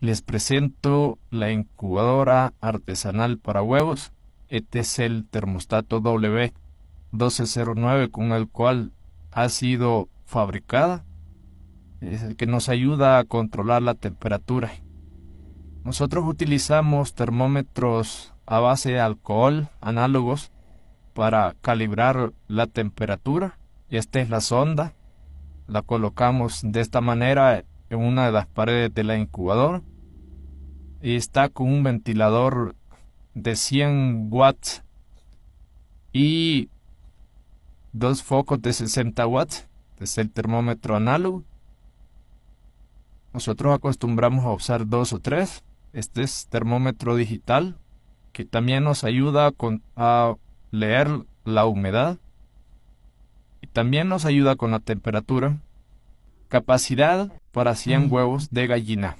Les presento la incubadora artesanal para huevos. Este es el termostato W1209 con el cual ha sido fabricada. Es el que nos ayuda a controlar la temperatura. Nosotros utilizamos termómetros a base de alcohol análogos para calibrar la temperatura. Esta es la sonda. La colocamos de esta manera en una de las paredes de la incubadora y está con un ventilador de 100 watts y dos focos de 60 watts, es el termómetro análogo. Nosotros acostumbramos a usar dos o tres. Este es termómetro digital que también nos ayuda a leer la humedad y también nos ayuda con la temperatura. Capacidad para 100 mm. huevos de gallina.